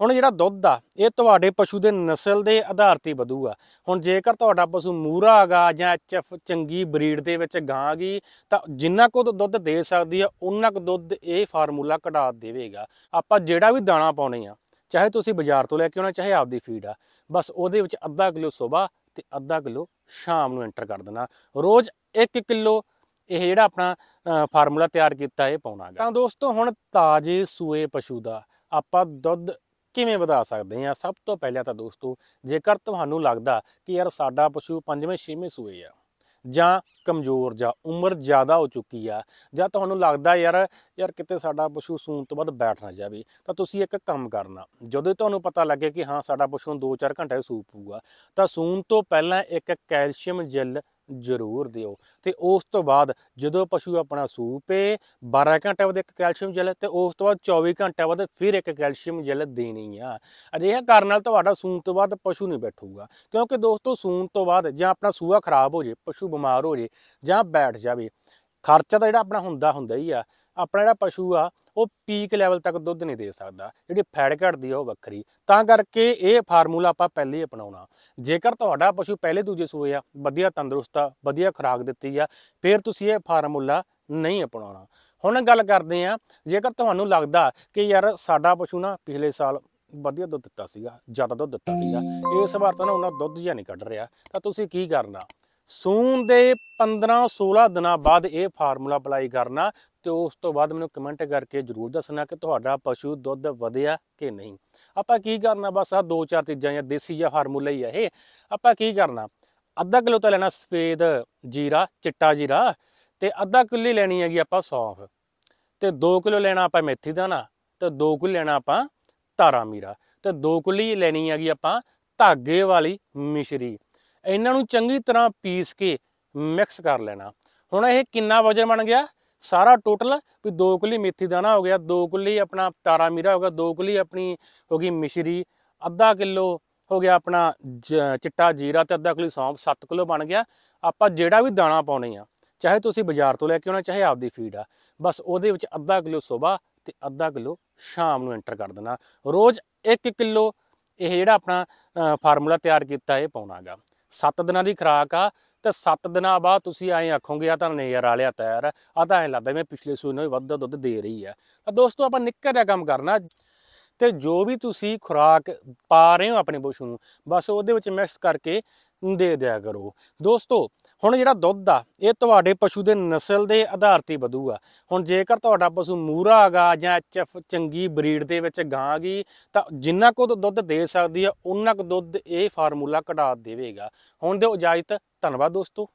ਹੁਣ ਜਿਹੜਾ ਦੁੱਧ ਆ ਇਹ ਤੁਹਾਡੇ ਪਸ਼ੂ ਦੇ ਨਸਲ ਦੇ ਆਧਾਰ ਤੇ ਵਧੂਗਾ ਹੁਣ ਜੇਕਰ ਤੁਹਾਡਾ ਪਸ਼ੂ ਮੂਰਾ ਹੈਗਾ ਜਾਂ ਐਚਐਫ ਚੰਗੀ ਬਰੀਡ ਦੇ ਵਿੱਚ ਗਾਂ ਗਈ ਤਾਂ ਜਿੰਨਾ ਕੁ ਦੁੱਧ ਦੇ ਸਕਦੀ ਆ ਉਹਨਾਂ ਕੁ ਦੁੱਧ ਇਹ ਫਾਰਮੂਲਾ ਘਟਾ ਦੇਵੇਗਾ ਆਪਾਂ ਜਿਹੜਾ ਵੀ ਦਾਣਾ ਪਾਉਣੇ ਆ ਚਾਹੇ ਤੁਸੀਂ ਬਾਜ਼ਾਰ ਤੋਂ ਲੈ ਕੇ ਆਉਣਾ ਚਾਹੇ ਆਪਦੀ ਫੀਡ ਆ ਬਸ ਉਹਦੇ ਵਿੱਚ ਅੱਧਾ ਕਿਲੋ ਸਵੇਰ ਤੇ ਅੱਧਾ ਕਿਲੋ ਸ਼ਾਮ ਨੂੰ ਐਂਟਰ ਕਰ ਦੇਣਾ ਰੋਜ਼ 1 ਕਿਲੋ ਇਹ ਜਿਹੜਾ ਆਪਣਾ ਫਾਰਮੂਲਾ ਤਿਆਰ ਕੀਤਾ ਇਹ ਪਾਉਣਾਗਾ ਤਾਂ ਦੋਸਤੋ ਹੁਣ ਤਾਜ਼ੇ ਸੂਏ ਪਸ਼ੂ ਦਾ ਆਪਾਂ ਦੁੱਧ ਕਿਵੇਂ ਵਧਾ ਸਕਦੇ ਆ ਸਭ ਤੋਂ ਪਹਿਲਾਂ ਤਾਂ ਦੋਸਤੋ ਜੇਕਰ ਤੁਹਾਨੂੰ ਲੱਗਦਾ ਕਿ ਯਾਰ ਸਾਡਾ ਪਸ਼ੂ 5ਵੇਂ 6ਵੇਂ ਸੂਏ ਆ ਜਾਂ ਕਮਜ਼ੋਰ ਜਾਂ ਉਮਰ ਜ਼ਿਆਦਾ ਹੋ ਚੁੱਕੀ ਆ ਜਾਂ ਤੁਹਾਨੂੰ ਲੱਗਦਾ ਯਾਰ ਯਾਰ ਕਿਤੇ ਸਾਡਾ ਪਸ਼ੂ ਸੂਣ ਤੋਂ ਬਾਅਦ ਬੈਠ ਨਾ ਜਾਵੇ ਤਾਂ ਤੁਸੀਂ ਇੱਕ ਕੰਮ ਕਰਨਾ ਜਦੋਂ ਤੁਹਾਨੂੰ ਪਤਾ ਲੱਗੇ ਕਿ ਹਾਂ ਸਾਡਾ ਪਸ਼ੂ 2-4 ਘੰਟੇ ਸੂਪੂਗਾ ਤਾਂ ਸੂਣ ਤੋਂ ਪਹਿਲਾਂ ਇੱਕ ਕੈਲਸ਼ੀਅਮ ਜੈਲ ਜ਼ਰੂਰ ਦਿਓ ਤੇ ਉਸ ਤੋਂ ਬਾਅਦ ਜਦੋਂ ਪਸ਼ੂ ਆਪਣਾ ਸੂਪੇ 12 ਘੰਟੇ ਬਾਅਦ ਇੱਕ ਕੈਲਸ਼ੀਅਮ ਜੈਲ ਤੇ ਉਸ ਤੋਂ ਬਾਅਦ 24 ਘੰਟੇ ਬਾਅਦ ਫਿਰ ਇੱਕ ਕੈਲਸ਼ੀਅਮ ਜੈਲ ਦੇਣੀ ਆ ਅਜਿਹਾ ਕਰਨ ਨਾਲ ਤੁਹਾਡਾ ਸੂਣ ਤੋਂ ਬਾਅਦ ਪਸ਼ੂ ਨਹੀਂ ਬੈਠੂਗਾ ਕਿਉਂਕਿ ਦੋਸਤੋ ਸੂਣ ਤੋਂ ਬਾਅਦ ਜਾਂ ਆਪਣਾ ਸੂਆ ਖਰਾਬ ਹੋ ਜੇ ਪਸ਼ੂ ਬਿਮਾਰ ਹੋ ਜੇ ਜਾਂ ਬੈਠ ਜਾਵੇ ਖਰਚਾ ਤਾਂ ਜਿਹੜਾ ਆਪਣਾ ਹੁੰਦਾ ਹੁੰਦਾ ਹੀ ਆ ਆਪਣਾ ਜਿਹੜਾ ਪਸ਼ੂ ਆ ਉਹ ਪੀਕ ਲੈਵਲ ਤੱਕ ਦੁੱਧ ਨਹੀਂ ਦੇ ਸਕਦਾ ਜਿਹੜੀ ਫੈੜ ਘਟਦੀ ਆ ਉਹ ਵੱਖਰੀ ਤਾਂ ਕਰਕੇ ਇਹ ਫਾਰਮੂਲਾ ਆਪਾਂ ਪਹਿਲੇ ਹੀ ਅਪਣਾਉਣਾ ਜੇਕਰ ਤੁਹਾਡਾ ਪਸ਼ੂ ਪਹਿਲੇ ਦੂਜੇ ਸੂਏ ਆ ਵਧੀਆ ਤੰਦਰੁਸਤ ਆ ਵਧੀਆ ਖੁਰਾਕ ਦਿੱਤੀ ਆ ਫਿਰ ਤੁਸੀਂ ਇਹ ਫਾਰਮੂਲਾ ਨਹੀਂ ਅਪਣਾਉਣਾ ਹੁਣ ਗੱਲ ਕਰਦੇ ਆ ਜੇਕਰ ਤੁਹਾਨੂੰ ਲੱਗਦਾ ਕਿ ਯਾਰ ਸਾਡਾ ਪਸ਼ੂ ਨਾ ਪਿਛਲੇ ਸਾਲ ਵਧੀਆ ਦੁੱਧ ਦਿੱਤਾ ਸੀਗਾ ਜ਼ਿਆਦਾ ਦੁੱਧ ਦਿੱਤਾ ਸੀਗਾ ਇਸ ਵਾਰ ਤਾਂ ਉਹਨਾਂ ਦੁੱਧ ਜਿਆ ਨਹੀਂ ਕੱਢ ਰਿਹਾ ਤਾਂ ਤੁਸੀਂ ਕੀ ਕਰਨਾ ਸੂਨ ਦੇ 15-16 ਦਿਨਾਂ ਬਾਅਦ ਇਹ ਫਾਰਮੂਲਾ ਅਪਲਾਈ ਕਰਨਾ ਤੇ ਉਸ ਤੋਂ ਬਾਅਦ ਮੈਨੂੰ ਕਮੈਂਟ ਕਰਕੇ ਜਰੂਰ ਦੱਸਣਾ ਕਿ ਤੁਹਾਡਾ ਪਸ਼ੂ ਦੁੱਧ ਵਧਿਆ ਕਿ ਨਹੀਂ ਆਪਾਂ ਕੀ ਕਰਨਾ ਬਸ ਆ ਦੋ ਚਾਰ ਚੀਜ਼ਾਂ ਜਾਂ ਦੇਸੀ ਜਾਂ ਫਾਰਮੂਲਾ ਹੀ ਆ ਇਹ ਆਪਾਂ ਕੀ ਕਰਨਾ ਅੱਧਾ ਕਿਲੋ ਤਾਂ ਲੈਣਾ ਸਫੇਦ ਜੀਰਾ ਚਿੱਟਾ ਜੀਰਾ ਤੇ ਅੱਧਾ ਕਿੱਲੀ ਲੈਣੀ ਹੈਗੀ ਆਪਾਂ ਸੌਂਫ ਤੇ 2 ਕਿਲੋ ਲੈਣਾ ਆਪਾਂ ਮੇਥੀ ਦਾਣਾ ਤੇ 2 ਕਿਲੋ ਲੈਣਾ ਆਪਾਂ ਤਾਰਾ ਮੀਰਾ ਤੇ 2 ਕਿੱਲੀ ਲੈਣੀ ਹੈਗੀ ਆਪਾਂ ਧਾਗੇ ਵਾਲੀ ਮਿਸ਼ਰੀ ਇਹਨਾਂ ਨੂੰ ਚੰਗੀ ਤਰ੍ਹਾਂ ਪੀਸ ਕੇ ਮਿਕਸ ਕਰ ਲੈਣਾ ਹੁਣ ਇਹ ਕਿੰਨਾ ਵਜਨ ਬਣ ਗਿਆ ਸਾਰਾ ਟੋਟਲ ਵੀ 2 ਕਿੱਲੀ ਮੇਥੀ ਦਾਣਾ ਹੋ ਗਿਆ 2 ਕਿੱਲੀ ਆਪਣਾ ਤਾਰਾ ਮੀਰਾ ਹੋ ਗਿਆ 2 ਕਿੱਲੀ ਆਪਣੀ ਹੋ ਗਈ ਮਿਸ਼ਰੀ ਅੱਧਾ ਕਿਲੋ ਹੋ ਗਿਆ ਆਪਣਾ ਚਿੱਟਾ ਜੀਰਾ ਤੇ ਅੱਧਾ ਕਿਲੋ ਸੌਂਫ 7 ਕਿਲੋ ਬਣ ਗਿਆ ਆਪਾਂ ਜਿਹੜਾ ਵੀ ਦਾਣਾ ਪਾਉਣੇ ਆ ਚਾਹੇ ਤੁਸੀਂ ਬਾਜ਼ਾਰ ਤੋਂ ਲੈ ਕੇ ਆਉਣਾ ਚਾਹੇ ਆਪਦੀ ਫੀਡ ਆ ਬਸ ਉਹਦੇ ਵਿੱਚ ਅੱਧਾ ਕਿਲੋ ਸਵੇਰ ਤੇ ਅੱਧਾ ਕਿਲੋ ਸ਼ਾਮ ਨੂੰ ਐਂਟਰ ਕਰ ਦੇਣਾ ਰੋਜ਼ 1 ਕਿਲੋ ਇਹ ਜਿਹੜਾ ਆਪਣਾ ਫਾਰਮੂਲਾ ਤਿਆਰ ਕੀਤਾ ਇਹ ਪਾਉਣਾਗਾ 7 ਦਿਨਾਂ ਦੀ ਖਰਾਕ ਆ ਤੇ 7 ਦਿਨਾਂ ਬਾਅਦ ਤੁਸੀਂ ਐਂ ਆਖੋਗੇ ਆ ਤਾਂ ਆ ਲਿਆ ਤਿਆਰ ਆ ਤਾਂ ਐਂ ਲੱਗਦਾ ਮੈਂ ਪਿਛਲੇ ਸੂਈ ਨੂੰ ਵੱਧ ਦੁੱਧ ਦੇ ਰਹੀ ਆ ਤਾਂ ਦੋਸਤੋ ਆਪਾਂ ਨਿੱਕਾ ਜਿਹਾ ਕੰਮ ਕਰਨਾ ਤੇ ਜੋ ਵੀ ਤੁਸੀਂ ਖੁਰਾਕ ਪਾ ਰਹੇ ਹੋ ਆਪਣੇ ਪਸ਼ੂ ਨੂੰ ਬਸ ਉਹਦੇ ਵਿੱਚ ਮਿਕਸ ਕਰਕੇ ਦੇ ਦਿਆ ਕਰੋ ਦੋਸਤੋ ਹੁਣ ਜਿਹੜਾ ਦੁੱਧ ਆ ਇਹ ਤੁਹਾਡੇ ਪਸ਼ੂ ਦੇ ਨਸਲ ਦੇ ਆਧਾਰ ਤੇ ਵਧੂਗਾ ਹੁਣ ਜੇਕਰ ਤੁਹਾਡਾ ਪਸ਼ੂ ਮੂਰਾ ਹੈਗਾ ਜਾਂ ਐਫ ਚੰਗੀ ਬਰੀਡ ਦੇ ਵਿੱਚ ਗਾਂ ਗਈ ਤਾਂ ਜਿੰਨਾ ਕੁ ਦੁੱਧ ਦੇ ਸਕਦੀ ਆ ਉਹਨਾਂ ਕੁ ਦੁੱਧ ਇਹ ਫਾਰਮੂਲਾ ਕਢਾ ਦੇਵੇਗਾ ਹੁਣ ਦਿਓ ਇਜਾਜ਼ਤ ਧੰਨਵਾਦ ਦੋਸਤੋ